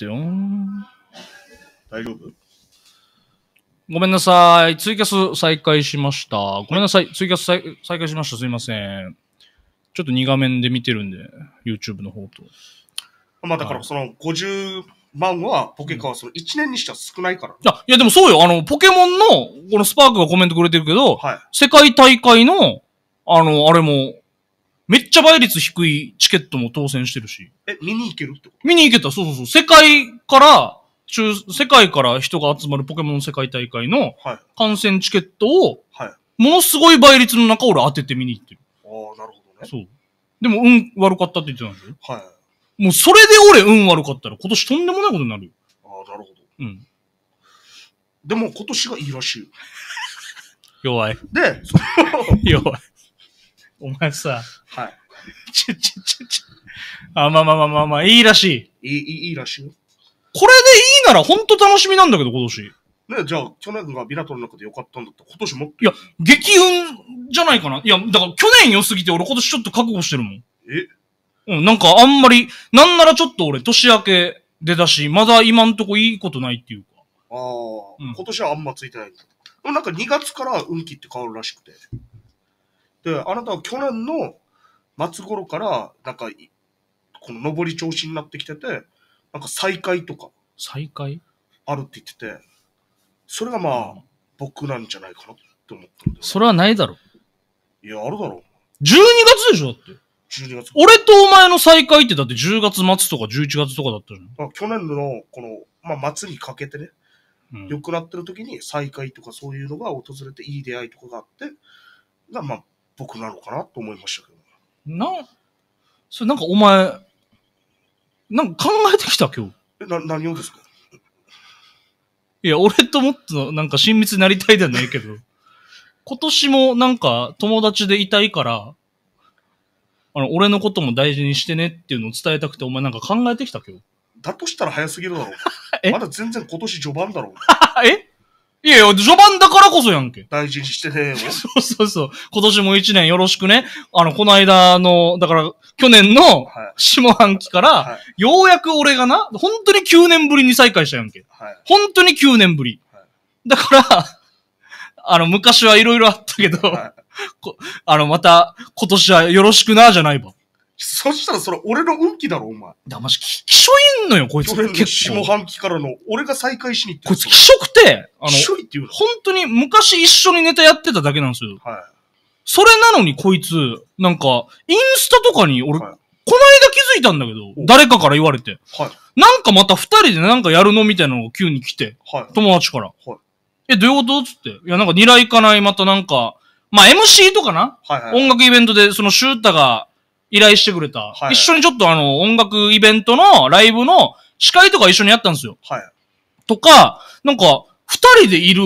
ってよ。大丈夫ごめんなさい。ツイキャス再開しました。ごめんなさい。ツイキャス再開しました。すいません。ちょっと2画面で見てるんで、YouTube の方と。まあだからその50万はポケカはその1年にしては少ないから、ね、あ、いやでもそうよ。あの、ポケモンの、このスパークがコメントくれてるけど、はい、世界大会の、あの、あれも、めっちゃ倍率低いチケットも当選してるし。え、見に行けるってこと見に行けた、そうそうそう。世界から、中、世界から人が集まるポケモン世界大会のはい。観戦チケットを、はい。ものすごい倍率の中俺当てて見に行ってる。ああ、なるほどね。そう。でも運悪かったって言ってたんですよ。はい。もうそれで俺運悪かったら今年とんでもないことになるよ。あ、なるほど。うん。でも今年がいいらしい 弱い。で、弱い。お前さ、はい。ちょちょちょちょ。あ、まあまあまあまあまあ、いいらしい。いい、いいいいらしいよ。これでいいならほんと楽しみなんだけど、今年。ね、じゃあ、去年がビラトルの中でよかったんだって、今年もっいや、激運じゃないかな。いや、だから去年良すぎて俺今年ちょっと覚悟してるもん。えうん、なんかあんまり、なんならちょっと俺年明け出だし、まだ今んとこいいことないっていうか。ああ、うん今年はあんまついてないんなんか2月から運気って変わるらしくて。で、あなたは去年の末頃から、なんか、この上り調子になってきてて、なんか再開とか。再開あるって言ってて、それがまあ、僕なんじゃないかなって思ったんだよ、それはないだろ。いや、あるだろ。12月でしょだって。12月。俺とお前の再会ってだって10月末とか11月とかだったじゃん。去年のこの、まあ、末にかけてね、うん、良くなってる時に再会とかそういうのが訪れていい出会いとかがあって、がまあ、僕なのかなと思いましたけど。なん、それなんかお前、なんか考えてきた今日。え、な、何をですかいや、俺ともっとなんか親密になりたいではないけど、今年もなんか友達でいたいから、あの、俺のことも大事にしてねっていうのを伝えたくて、お前なんか考えてきた今日。だとしたら早すぎるだろう。まだ全然今年序盤だろう。えいやいや、序盤だからこそやんけ。大事にしてねえよ。そうそうそう。今年も一年よろしくね。あの、この間の、だから、去年の下半期から、ようやく俺がな、本当に9年ぶりに再会したやんけ。はい。本当に9年ぶり。はだから、あの、昔はいろいろあったけど、こあの、また、今年はよろしくな、じゃないわ。そしたらそれ俺の運気だろ、お前。だまし、き、気象いんのよ、こいつ。去年の下半期からの、俺が再会しに行ってこいつ気象くて、あの、気象っていうの本当に昔一緒にネタやってただけなんですよ。はい。それなのにこいつ、なんか、インスタとかに俺、はい、この間気づいたんだけど、誰かから言われて。はい。なんかまた二人でなんかやるのみたいなのが急に来て。はい。友達から。はい。え、どういうことつって。いや、なんかニラ行かない、またなんか、まあ、MC とかな、はいはい、音楽イベントで、そのシュータが、依頼してくれた、はい一緒にちょっとあの、音楽イベントのライブの司会とか一緒にやったんですよ。はい。とか、なんか、二人でいる、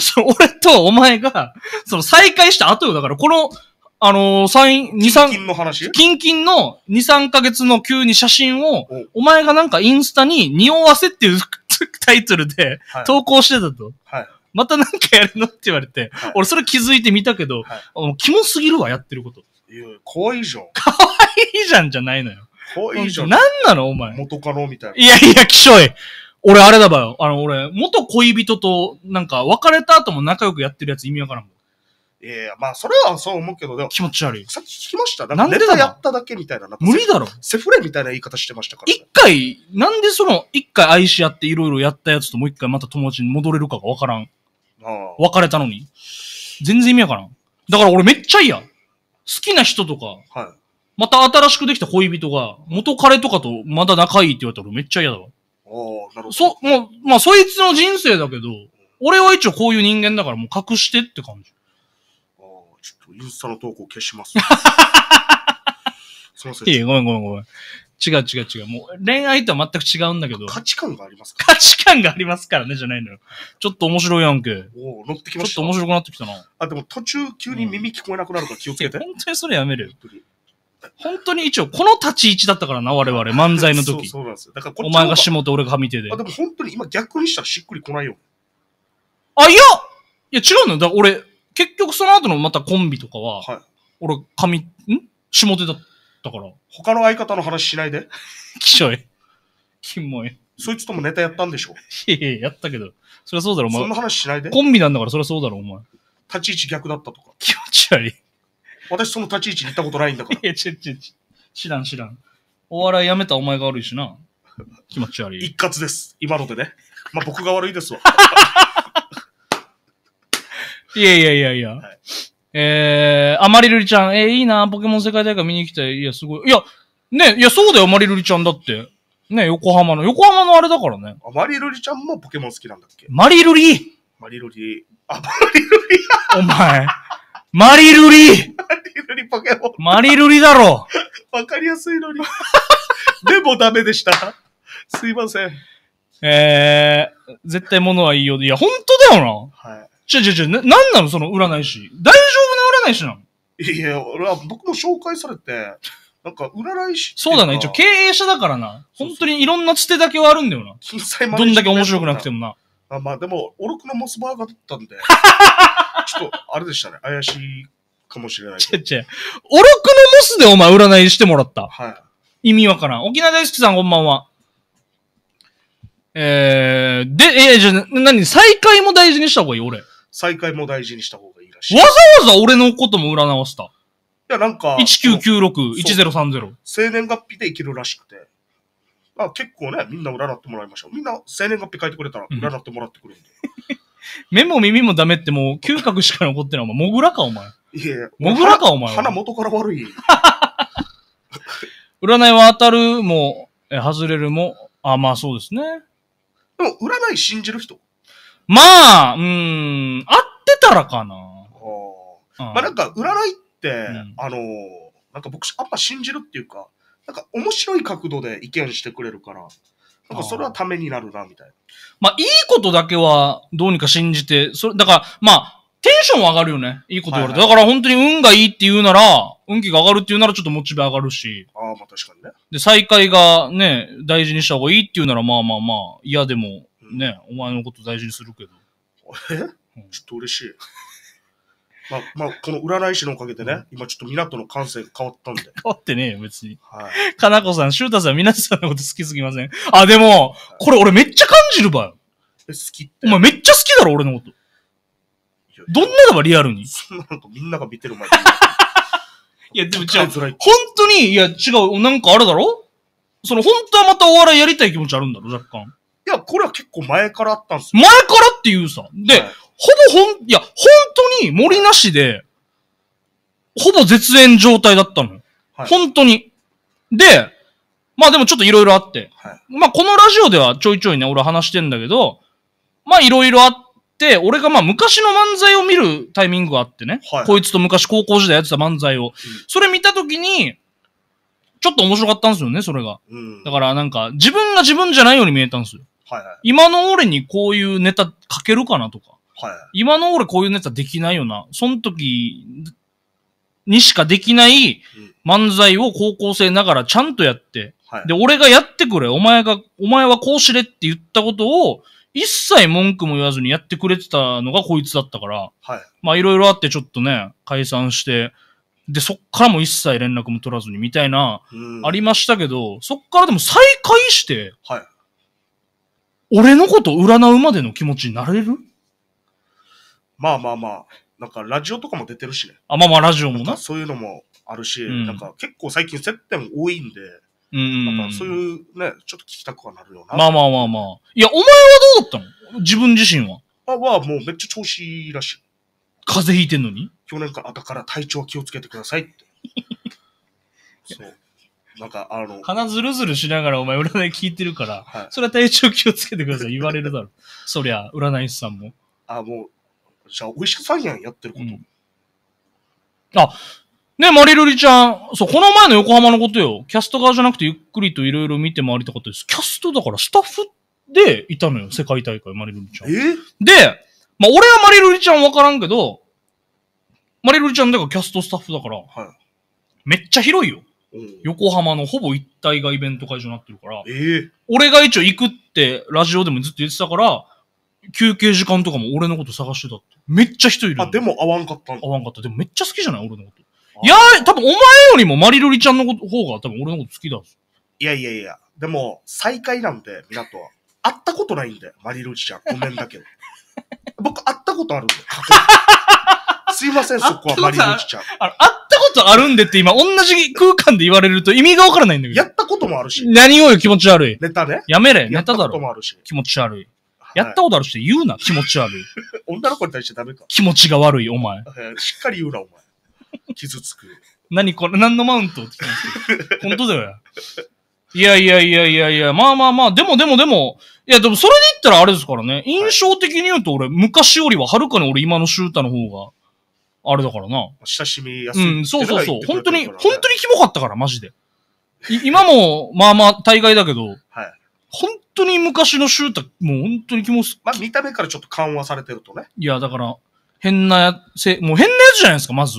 その 俺とお前が、その再会した後よ。だから、この、あのー、三、二三、金の話キンキンの二三ヶ月の急に写真をお、前がなんかインスタに匂わせっていう タイトルで投稿してたと。はいまたなんかやるのって言われて、俺それ気づいてみたけど、もキモすぎるわ、やってること。いや、怖いじゃん。か いじゃんじゃないのよ。可愛いじゃん。何なのお前。元カノみたいな。いやいや、きしょい。俺、あれだばよ。あの、俺、元恋人と、なんか、別れた後も仲良くやってるやつ意味わからんもん。いやいや、まあ、それはそう思うけど、でも。気持ち悪い。さっき聞きましたなんでだやっただけみたいな。な無理だろ。セフレみたいな言い方してましたから、ね。一回、なんでその、一回愛し合っていろいろやったやつともう一回また友達に戻れるかがわからん。ああ。別れたのに。全然意味わからん。だから俺めっちゃ嫌。好きな人とか、はい。また新しくできた恋人が、元彼とかとまだ仲いいって言われたらめっちゃ嫌だわ。ああ、なるほど。そ、もう、まあ、そいつの人生だけど、俺は一応こういう人間だからもう隠してって感じ。ああ、ちょっとインスタの投稿消します。すいません。いいごめんごめんごめん。違う違う違う。もう恋愛とは全く違うんだけど。価値観がありますか価値観がありますからね、じゃないのよ。ちょっと面白いやんけ。おお乗ってきました。ちょっと面白くなってきたな。あ、でも途中急に耳聞こえなくなるから気をつけて。うん、本当にそれやめるよ。本当に一応、この立ち位置だったからな、我々、漫才の時。そうそうなんですよ。だからこっちお前が下と俺が上手で。あ、でも本当に今逆にしたらしっくりこないよ。あ、いやいや、違うのよ。だから俺、結局その後のまたコンビとかは、はい、俺、上、ん下手だったから。他の相方の話しないで。きしょい。キもい。そいつともネタやったんでしょ。いやいや、やったけど。そりゃそうだろ、お前。そんな話しないで。コンビなんだから、そりゃそうだろ、お前。立ち位置逆だったとか。気持ち悪い。私その立ち位置に行ったことないんだから。いや、ちちち知らん知らん。お笑いやめたお前が悪いしな。気持ち悪い。一括です。今のでね。まあ、僕が悪いですわ。いやいやいやいや。はい、えー、あまりるりちゃん。えー、いいな。ポケモン世界大会見に行きたい。いや、すごい。いや、ね、いや、そうだよ。あまりるりちゃんだって。ね、横浜の。横浜のあれだからね。あまりるりちゃんもポケモン好きなんだっけマリルリマリルリあ、まりるり。お前。マリルリマリルリポケモン。マリルリだろわかりやすいのに。でもダメでした。すいません。えー、絶対物はいいよ。いや、本当だよな。はい。ちょちょちょ、な、なんなのその占い師。大丈夫な占い師なのいや、俺は僕も紹介されて、なんか占い師そうだな、一応経営者だからな。本当にいろんなつてだけはあるんだよな。どんだけ面白くなくてもな。あまあでも、オルクのモスバーガーだったんで。ちょっと、あれでしたね。怪しいかもしれないちゃちゃ。おろくのモスでお前占いしてもらった。はい。意味わからん。沖縄大好きさん、こんばんは。えー、で、えー、じゃな何再会も大事にした方がいい、俺。再会も大事にした方がいいらしい。わざわざ俺のことも占わせた。いや、なんか。1996、1030。生年月日でいけるらしくて。あ結構ね、みんな占ってもらいましょう。みんな生年月日書いてくれたら占ってもらってくるんで。う ん目も耳もダメってもう嗅覚しか残ってないお前。モグラかお前。いやモグラかお前。鼻元から悪い。占いは当たるも、え外れるも、あ、まあそうですね。でも、占い信じる人まあ、うん、合ってたらかな。あまあなんか、占いって、うん、あの、なんか僕、あんま信じるっていうか、なんか面白い角度で意見してくれるから。なんかそれはためになるな、みたいな。まあ、いいことだけはどうにか信じて、それ、だから、まあ、テンション上がるよね。いいこと言われて。はいはい、だから本当に運がいいって言うなら、運気が上がるって言うならちょっとモチベ上がるし。ああ、まあ確かにね。で、再会がね、大事にした方がいいって言うなら、まあまあまあ、嫌でもね、うん、お前のこと大事にするけど。え、うん、ちょっと嬉しい。まあ、まあ、この占い師のおかげでね、うん、今ちょっと港の感性が変わったんで。変わってねえよ、別に。はい。かなこさん、シュータさん、皆さんのこと好きすぎませんあ、でも、これ俺めっちゃ感じるばよ。え、好きって。お前めっちゃ好きだろ、俺のこと。どんなのがリアルに。そんなのとみんなが見てる前 いや、でも違う。本当に、いや、違う、なんかあれだろその、本当はまたお笑いやりたい気持ちあるんだろ、若干。いや、これは結構前からあったんですよ。前からっていうさ。で、はい、ほぼほん、いや、本当に森なしで、ほぼ絶縁状態だったの。はい、本当に。で、まあでもちょっといろいろあって、はい、まあこのラジオではちょいちょいね、俺話してんだけど、まあいろいろあって、俺がまあ昔の漫才を見るタイミングがあってね、はい、こいつと昔高校時代やってた漫才を、うん、それ見たときに、ちょっと面白かったんですよね、それが。うん、だからなんか、自分が自分じゃないように見えたんですよ。はいはい、今の俺にこういうネタ書けるかなとか。はい、今の俺こういうネタできないよな。その時にしかできない漫才を高校生ながらちゃんとやって、はい、で、俺がやってくれ。お前が、お前はこうしれって言ったことを、一切文句も言わずにやってくれてたのがこいつだったから、はい、まあいろいろあってちょっとね、解散して、で、そっからも一切連絡も取らずにみたいな、ありましたけど、そっからでも再会して、はい、俺のこと占うまでの気持ちになれるまあまあまあ、なんかラジオとかも出てるしね。あ、まあまあ、ラジオもな。そういうのもあるし、うん、なんか結構最近接点多いんで、うん。なんかそういうね、ちょっと聞きたくはなるよな。まあまあまあまあ。いや、お前はどうだったの自分自身は。あ、はもうめっちゃ調子いいらしい。風邪ひいてんのに去年から、だから体調気をつけてくださいって。そう。なんか、あの。鼻ずるずるしながらお前占い聞いてるから、はい、それは体調気をつけてください。言われるだろ。そりゃ、占い師さんも。あ、もう、じゃあ、美味しくサギやん、やってること。あ、ね、マリルリちゃん。そう、この前の横浜のことよ。キャスト側じゃなくてゆっくりといろいろ見て回りたかったです。キャストだからスタッフでいたのよ。世界大会、マリルリちゃん。えで、まあ、俺はマリルリちゃんわからんけど、マリルリちゃんだからキャストスタッフだから、はい、めっちゃ広いよ。横浜のほぼ一体がイベント会場になってるから、えー、俺が一応行くってラジオでもずっと言ってたから、休憩時間とかも俺のこと探してたって。めっちゃ人いる。あ、でも会わんかった会わんかった。でもめっちゃ好きじゃない俺のこと。いやー、多分お前よりもマリロリちゃんの方が多分俺のこと好きだいやいやいや、でも、再会なんで、港は。会ったことないんで、マリロリちゃん。ごめんだけど。僕、会ったことあるんで、すいません、そこはマリロリちゃん。会ったことあるんでって今、同じ空間で言われると意味がわからないんだけど。やったこともあるし。何をよ、気持ち悪い。ネタね。やめれ、ネタだろ。やったこともあるし。気持ち悪い。やったことある人言うな、気持ち悪い。女の子に対してダメか。気持ちが悪い、お前。しっかり言うな、お前。傷つく。何これ、何のマウントって言って 本当だよ。いやいやいやいやいや、まあまあまあ、でもでもでも、いやでもそれで言ったらあれですからね、印象的に言うと俺、昔よりははるかに俺今のシュータの方が、あれだからな。親しみやすい、うん、そうそうそう。本当に、本当にキモかったから、マジで。今も、まあまあ、大概だけど、はい、本当に昔のシュータもう本当に気もす、まあ、見た目からちょっと緩和されてるとね。いや、だから、変なやせ、もう変なやつじゃないですか、まず。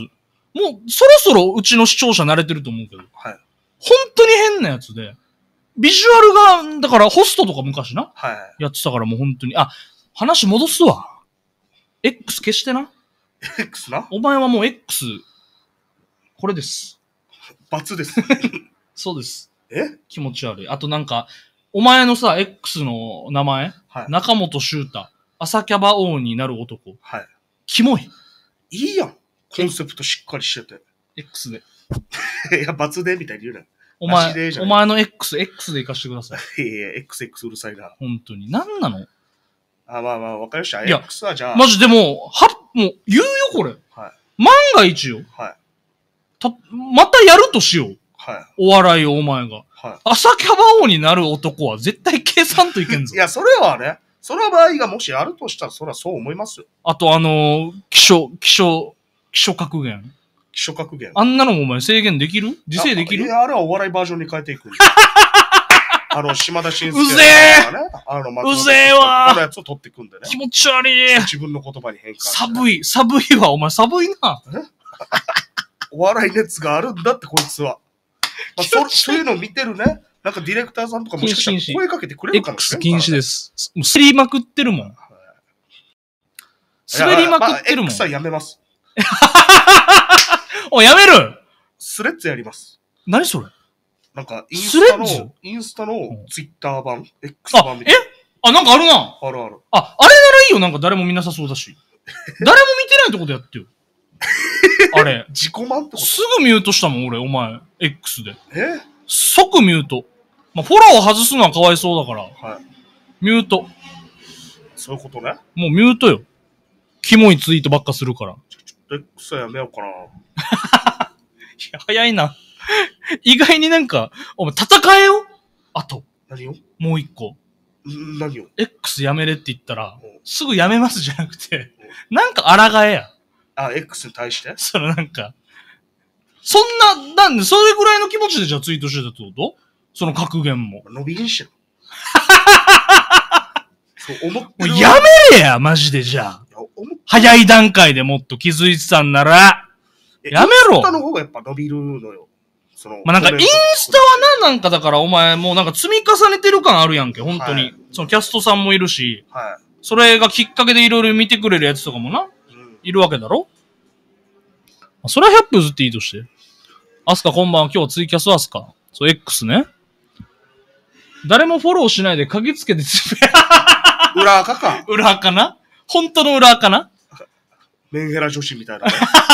もう、そろそろうちの視聴者慣れてると思うけど。はい。本当に変なやつで。ビジュアルが、だからホストとか昔な。はい。やってたからもう本当に。あ、話戻すわ。X 消してな。X なお前はもう X、これです。罰です。そうです。え気持ち悪い。あとなんか、お前のさ、X の名前、はい中本修太、朝キャバ王になる男、はい。キモい。いいやん。コンセプトしっかりしてて。X で。いや、罰でみたいに言うな。お前お前の X、X で行かしてください。いやいや、XX うるさいな。本当に。何なのあ、まあまあ、わかりました。いや X はじゃあ、マジでもは、もう、言うよ、これ。はい万が一よ。はい。た、またやるとしよう。はい。お笑いをお前が。はい、朝キャバ王になる男は絶対計算といけんぞ。いや、それはね、その場合がもしあるとしたら、それはそう思いますよ。あと、あのー、気象、気象、気象格言。気象格言。あんなのもお前制限できる自制できるいや、あれはお笑いバージョンに変えていく あの、島田晋介、ね、うぜえあの、ま、うぜえわのやつを取っていくんでね。気持ち悪い自分の言葉に変換、ね、寒い、寒いわ、お前寒いな。お笑い熱があるんだって、こいつは。まあ、そそういうのを見てるね、なんかディレクターさんとかもしかしたら声かけてくれるかもしれない。禁止です。もうすりまくってるもん。滑りまくってるもん。まあ、やめます。お、やめるスレッズやります。何それなんか、インスタの、インスタのツイッター版、X 版みたいな。えあ、なんかあるな。あるある。あ、あれならいいよ。なんか誰も見なさそうだし。誰も見てないってことやってよ。あれ。自己満ってことすぐミュートしたもん、俺、お前。X で。え即ミュート。まあ、フォロー外すのはかわいそうだから。はい。ミュート。そういうことね。もうミュートよ。キモいツイートばっかするから。ちょ、ちょっと X はやめようかな。いや、早いな。意外になんか、お前、戦えよあと、何をもう一個。ん何を X やめれって言ったらすぐやめますじゃなくて、なんか抗えや。あ、X に対して そのなんか、そんな、なんで、それぐらいの気持ちでじゃあツイートしてたってことその格言も。伸びんしろ。そう思ってもやめれや、マジでじゃあ。早い段階でもっと気づいてたんなら。やめろインスタの方がやっぱ伸びるのよ。そのまあなんかインスタはな、なんかだからお前もうなんか積み重ねてる感あるやんけ、本当に。はいそのキャストさんもいるし、ははい、それがきっかけでいろいろ見てくれるやつとかもな。いるわけだろそれは100ズっていいとして。アスカこんばんは、今日はツイキャスアスカ。そう、X ね。誰もフォローしないで鍵つけてつぶや。裏垢か。裏垢な本当の裏垢なメンヘラ女子みたいな。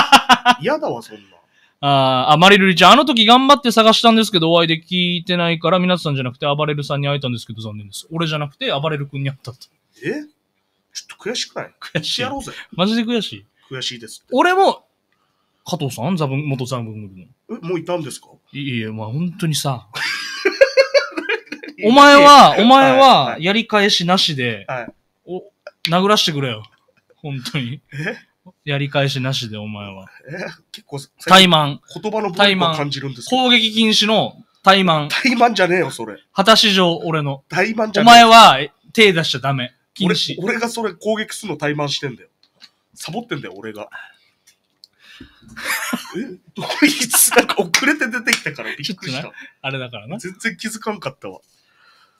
嫌だわ、そんな。ああ、マリルリちゃん、あの時頑張って探したんですけど、お会いで聞いてないから、皆さんじゃなくて、暴れるさんに会えたんですけど、残念です。俺じゃなくて、暴れる君に会ったと。えちょっと悔しくない悔しい。やろうぜ。マジで悔しい。悔しいですって。俺も、加藤さんザブン、元ザブングルえ、もういたんですかの。いえ、まあ本当にさ、お前は、お前はやり返しなしで、はいお、殴らしてくれよ。本当に。えやり返しなしで、お前は。え結構、怠慢。言葉の暴力を感じるんですけ攻撃禁止の怠慢。怠慢じゃねえよ、それ。果たし上、俺の。怠慢じゃねえ前は、手出しちゃダメ。禁止俺。俺がそれ攻撃するの怠慢してんだよ。サボってんだよ、俺が。えどこいつなんか遅れて出てきたからびっくりした。あれだからな。全然気づかんかったわ。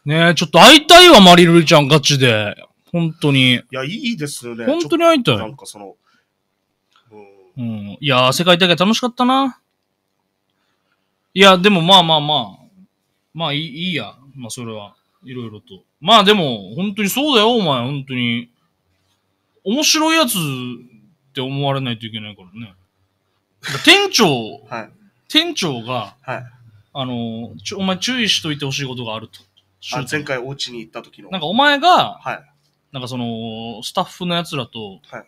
ねえ、ちょっと会いたいわ、マリルちゃんガチで。本当に。いや、いいですよね。本当に会いたい。なんかその、うん。いや、世界大会楽しかったな。いや、でもまあまあまあ。まあいいいいや。まあそれは。いろいろと。まあでも、本当にそうだよ、お前、本当に。面白いやつって思われないといけないからね。店長、はい、店長が、はい、あの、ちょ、お前注意しといてほしいことがあると。あ前回お家に行った時の。なんかお前が、はい、なんかその、スタッフの奴らと、はい、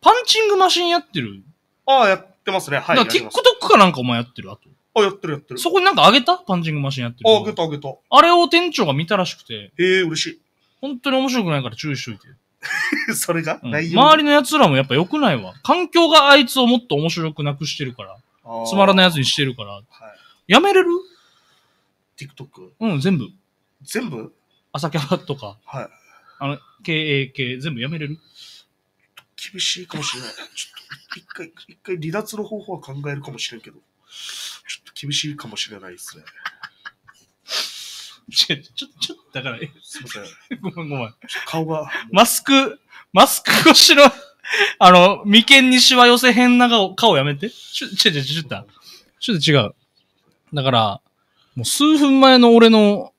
パンチングマシンやってる。ああ、やってますね。はい。TikTok かなんかお前やってる、あと。あ、やってるやってる。そこになんかあげたパンチングマシンやってる。あ、あげたあげた。あれを店長が見たらしくて、ええ嬉しい。本当に面白くないから注意しといて。それが、うん内容周りの奴らもやっぱ良くないわ。環境があいつをもっと面白くなくしてるから、つまらない奴にしてるから。はい。やめれる TikTok。うん、全部。全部朝キャバとか、はい。あの、経営系、全部やめれる厳しいかもしれない。ちょっと、一回、一回離脱の方法は考えるかもしれんけど。ちょっと厳しいかもしれないですね。ちょ、ちょ、ちょ、だから、え、すいません。ごめんごめん。顔が。マスク、マスク越しの、あの、眉間にしわ寄せ変な顔、顔やめて。ちょ、ちょ、ちょ、ちょっと、ちょっと違う。だから、もう数分前の俺の、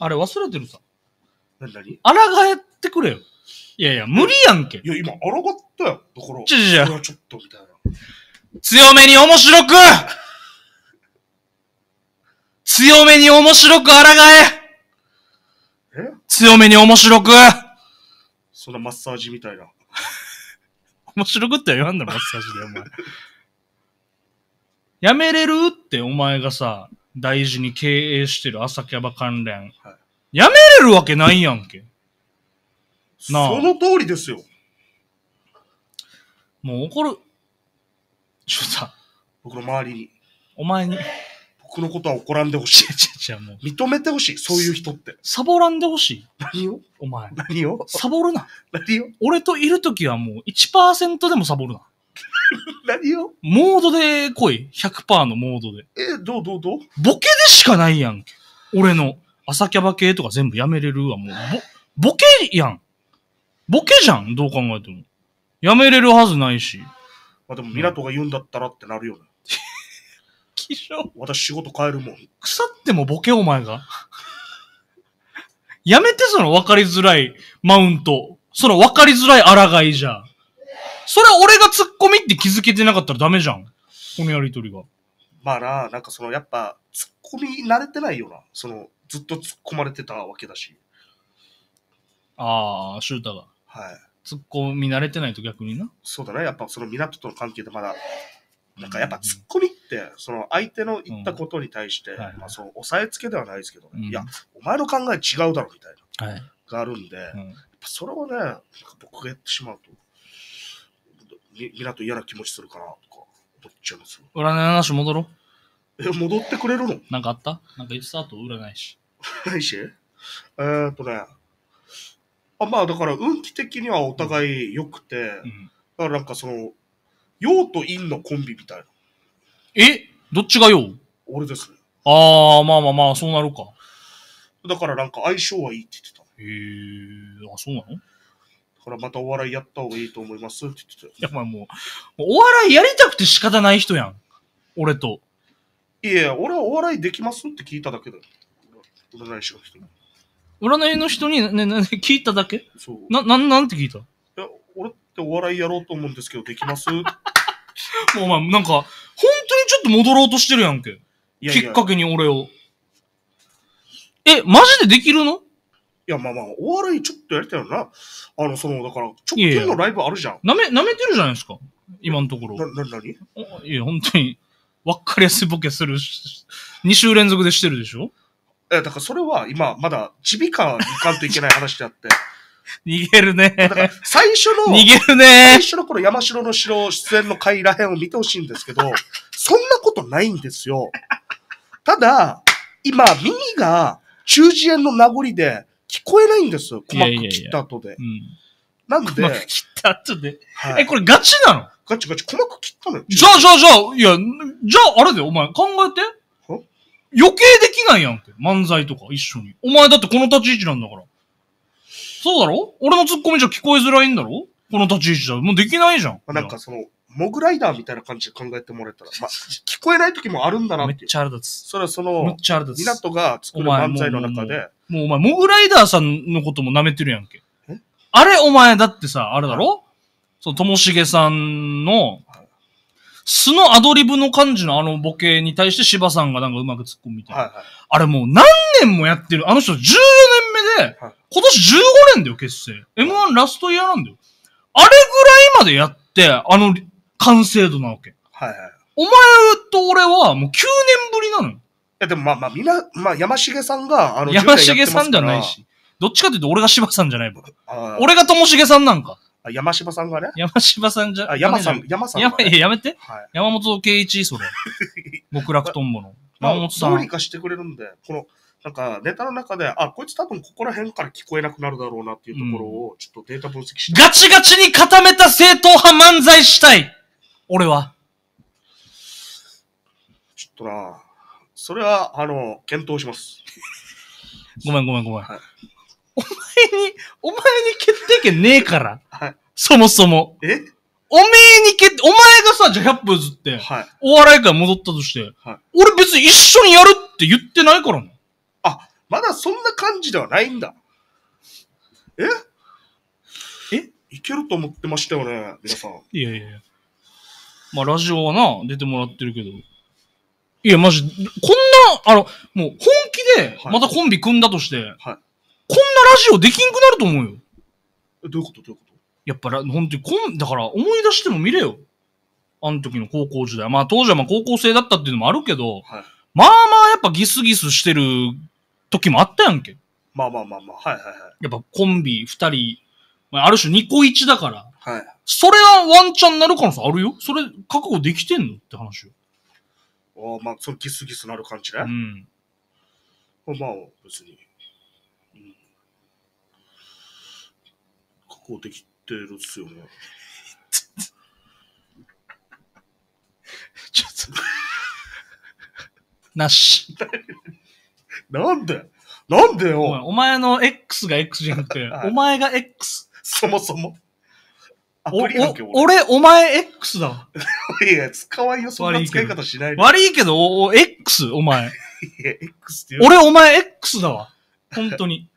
あれ忘れてるさ。なになにがえってくれよ。いやいや、無理やんけ。いや、今、あらがったよ。だから。ちょちょちょ。ちょっと、みたいな。強めに面白く強めに面白く抗ええ強めに面白くそんなマッサージみたいな。面白くって言わんだろ、マッサージで、お前。やめれるってお前がさ、大事に経営してる朝キャバ関連。はい、やめれるわけないやんけ。なあ。その通りですよ。もう怒る。ちょっとさ。僕の周りに。お前に。このことは怒らんでほしい。じゃもう。認めてほしい、そういう人って。サボらんでほしい。何をお前。何をサボるな。何を俺といるときはもう1%でもサボるな。何をモードで来い。100%のモードで。え、どうどうどうボケでしかないやん。俺の朝キャバ系とか全部やめれるわ、もう。ボケやん。ボケじゃん、どう考えても。やめれるはずないし。まあでも、港が言うんだったらってなるよね。きしょ。私仕事変えるもん。腐ってもボケお前が。やめてその分かりづらいマウント。その分かりづらい抗いじゃん。それ俺が突っ込みって気づけてなかったらダメじゃん。このやりとりが。まあな、なんかそのやっぱ突っ込み慣れてないよな。そのずっと突っ込まれてたわけだし。ああ、シュータが。はい。突っ込み慣れてないと逆にな。そうだね。やっぱその港との関係でまだなんかやっぱ突っ込みって、その相手の言ったことに対して、まあそう、押さえつけではないですけどね、いや、お前の考え違うだろみたいな、はい、があるんで、うん、それをね、僕がやってしまうと、みんなと嫌な気持ちするかなとか思っちゃいます占いの話戻ろう。え、戻ってくれるのなんかあったなんか言ってた後占い師。占い師えー、っとね、あまあだから運気的にはお互い良くて、うん、だからなんかその、陽と陰のコンビみたいな。えどっちが陽俺ですね。ああ、まあまあまあ、そうなるか。だからなんか相性はいいって言ってた。へえ、あ、そうなのだからまたお笑いやった方がいいと思いますって言ってた。いや、まあもう、お笑いやりたくて仕方ない人やん。俺と。いや、俺はお笑いできますって聞いただけだよ。占い師の人に。占いの人に、ね、ね、聞いただけそう。な、なん、なんて聞いた俺ってお笑いやろうと思うんですけど、できます もうお前、なんか、本当にちょっと戻ろうとしてるやんけ。いやいやきっかけに俺を。え、マジでできるのいや、まあまあ、お笑いちょっとやりたいよな。あの、その、だから、直近のライブあるじゃん。なめ、なめてるじゃないですか。今のところ。な、な、なにいや、本当に、わかりやすいボケするし、2週連続でしてるでしょえ、だからそれは今、まだ、ちびか、いかんといけない話であって。逃げるね。最初の、逃げるね。最初のこの山城の城出演の回らへんを見てほしいんですけど、そんなことないんですよ。ただ、今、耳が中耳炎の名残で聞こえないんですよ。鼓膜切った後で。うんなんで。鼓膜切った後で。はい、え、これガチなのガチガチ、鼓膜切ったのよ。じゃあじゃあじゃあ、いや、じゃああれでお前考えて。余計できないやんけ。漫才とか一緒に。お前だってこの立ち位置なんだから。そうだろ俺のツッコミじゃ聞こえづらいんだろこの立ち位置じゃ。もうできないじゃん。まあ、なんかその、モグライダーみたいな感じで考えてもらえたら、まあ、聞こえない時もあるんだなってめっちゃあるだつ。それはその、めっちゃあるだつ。港が作る漫才の中で。もうお前、モグライダーさんのことも舐めてるやんけ。あれお前だってさ、あれだろそう、ともしげさんの、素のアドリブの感じのあのボケに対して芝さんがなんかうまく突っ込むみたいな。はいはい、あれもう何年もやってる。あの人14年目で、はい今年15年だよ、結成。M1 ラストイヤーなんだよ。あれぐらいまでやって、あの、完成度なわけ。はいはい。お前と俺はもう9年ぶりなのよ。いや、でもまあまあ、みな、まあ、山重さんが、あの、山重さんじゃないし。どっちかというと俺が柴さんじゃない、僕。俺がともしげさんなんか。あ、山芝さんがね山芝さんじゃ、あ、山さん、山さん、ね。ややめて。はい、山本圭一、それ。極楽とんぼの。山本さん。どうにかしてくれるんで、この、なんかネタの中で、あ、こいつ多分ここら辺から聞こえなくなるだろうなっていうところを、ちょっとデータ分析して、ガチガチに固めた正統派漫才したい俺は。ちょっとな、それは、あの、検討します。ごめんごめんごめん。はいお前に、お前に決定権ねえから。はい。そもそも。えおめえに決、お前がさ、じゃあ100歩譲って、はい。お笑い界戻ったとして、はい俺別に一緒にやるって言ってないからね。まだそんな感じではないんだ。ええいけると思ってましたよね、皆さん。いやいやいや。まあ、ラジオはな、出てもらってるけど。いや、まじ、こんな、あの、もう本気で、またコンビ組んだとして、はい、こんなラジオできんくなると思うよ。どういうことどういうことやっぱ、本当にこん、だから思い出しても見れよ。あの時の高校時代。まあ当時はまあ高校生だったっていうのもあるけど、はい、まあまあやっぱギスギスしてる時もあったやんけ。まあまあまあまあ、はいはいはい。やっぱコンビ二人、まあ、ある種二個一だから、はい。それはワンチャンなる可能性あるよ。それ覚悟できてんのって話よ。ああ、まあ、そのギスギスなる感じね。うん。まあ、別に。うん。確保できてるっすよね。ちょっと。なし。なんでなんでよお前の X が X じゃなくて、お前が X。そもそも。アおプリ関係お俺、お前 X だわ。いや、使わんよ。そんな使い方しないで。悪いけど、おお X、お前。いや、X っていう。俺、お前 X だわ。本当に。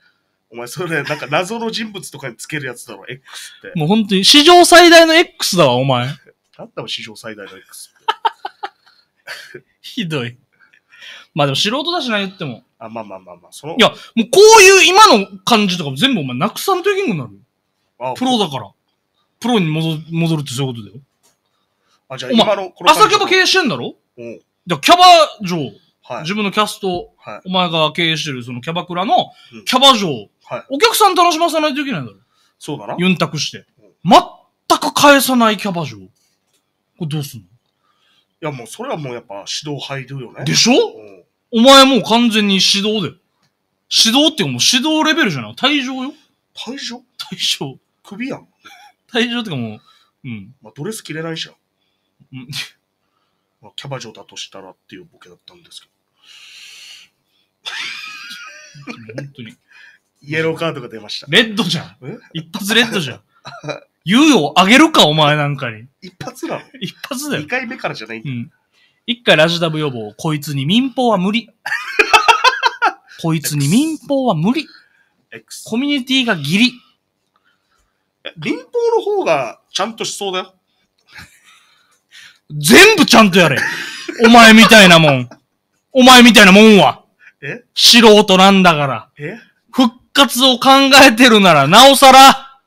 お前、それ、なんか謎の人物とかにつけるやつだろ、X って。もう本当に、史上最大の X だわ、お前。なんだろ、史上最大の X って。ひどい。まあでも素人だしな、言っても。あ、まあまあまあまあ、その。いや、もうこういう今の感じとかも全部お前なくさんといけんくなるよ。あプロだから。プロに戻戻るってそういうことだよ。あ、じゃあお今の前、この朝キャバ経営してんだろうん。キャバ嬢、はい。自分のキャスト、はいお前が経営してるそのキャバクラのキャバ嬢、はいお客さん楽しませないといけないだろ。そうだな。ユンタクしてうん。全く返さないキャバ嬢。これどうすんのいや、もうそれはもうやっぱ指導入るよね。でしょうんお前もう完全に指導だよ。指導ってもう指導レベルじゃない退場よ退場退場。首やん。退場ってかもう、うん。まあ、ドレス着れないじゃん。うん。まあ、キャバ嬢だとしたらっていうボケだったんですけど。本当に。イエローカードが出ました。レッドじゃん。一発レッドじゃん。猶予をあげるか、お前なんかに。一発なの一発だよ。二回目からじゃないんだ。うん一回ラジダブ予防、こいつに民放は無理。こいつに民放は無理。X コミュニティがギリ。民放の方がちゃんとしそうだよ。全部ちゃんとやれ。お前みたいなもん。お前みたいなもんは。え素人なんだから。え復活を考えてるなら、なおさら。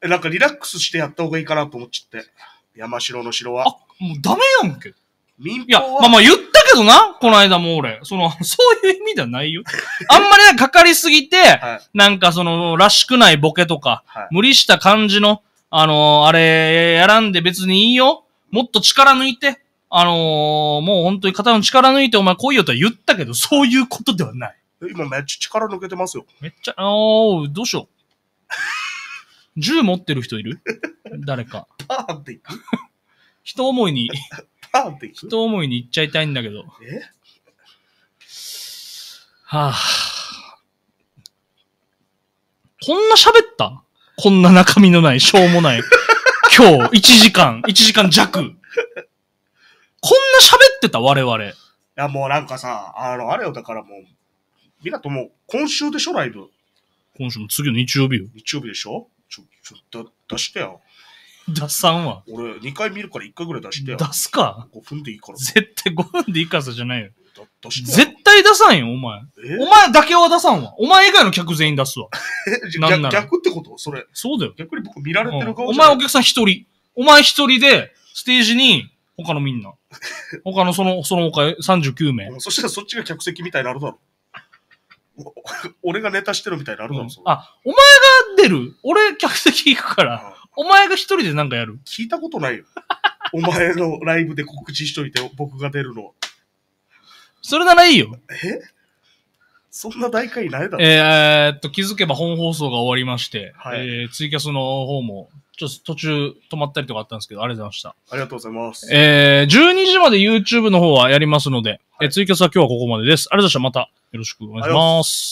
え、なんかリラックスしてやった方がいいかなと思っちゃって。山城の城は。あ、もうダメやんけ。民いや、まあまあ言ったけどな、この間も俺。その、そういう意味ではないよ。あんまりなんかかりすぎて、はいなんかその、らしくないボケとか、はい無理した感じの、あのーあれ、やらんで別にいいよ。もっと力抜いて、あのーもう本当に肩の力抜いてお前来いよとは言ったけど、そういうことではない。今めっちゃ力抜けてますよ。めっちゃ、おー、どうしよう。銃持ってる人いる誰か。パーンっていく。人思いにパって思いに行っちゃいたいんだけど。えはあ。こんな喋ったこんな中身のない、しょうもない。今日、1 時間、1時間弱。こんな喋ってた、我々。いや、もうなんかさ、あの、あれよ、だからもう、みなともう、今週でしょ、ライブ。今週も次の日曜日よ。日曜日でしょちょ、ちょ、と出してよ。出さんわ。俺、2回見るから1回ぐらい出して出すか ?5 分でいいから。絶対5分でいいからさじゃないよ。出して絶対出さんよ、お前。お前だけは出さんわ。お前以外の客全員出すわ。えじゃなんなら逆ってことそれ。そうだよ。逆に僕見られてる顔おじゃ前ないお客さん一人。お前一人で、ステージに、他のみんな。他のその、その他39名。そしたらそっちが客席みたいになるだろ。俺がネタしてるみたいになるだろ、それあ、お前が出る俺客席行くから、お前が一人で何かやる聞いたことないよ。お前のライブで告知しといて、僕が出るの。それならいいよ。えそんな大会ないだろ。えー、っと、気づけば本放送が終わりまして、はい、えー、ツイキャスの方も、ちょっと途中止まったりとかあったんですけど、ありがとうございました。ありがとうございます。えー、12時まで YouTube の方はやりますので、はい、えー、ツイキャスは今日はここまでです。ありがとうございました。またよろしくお願いします。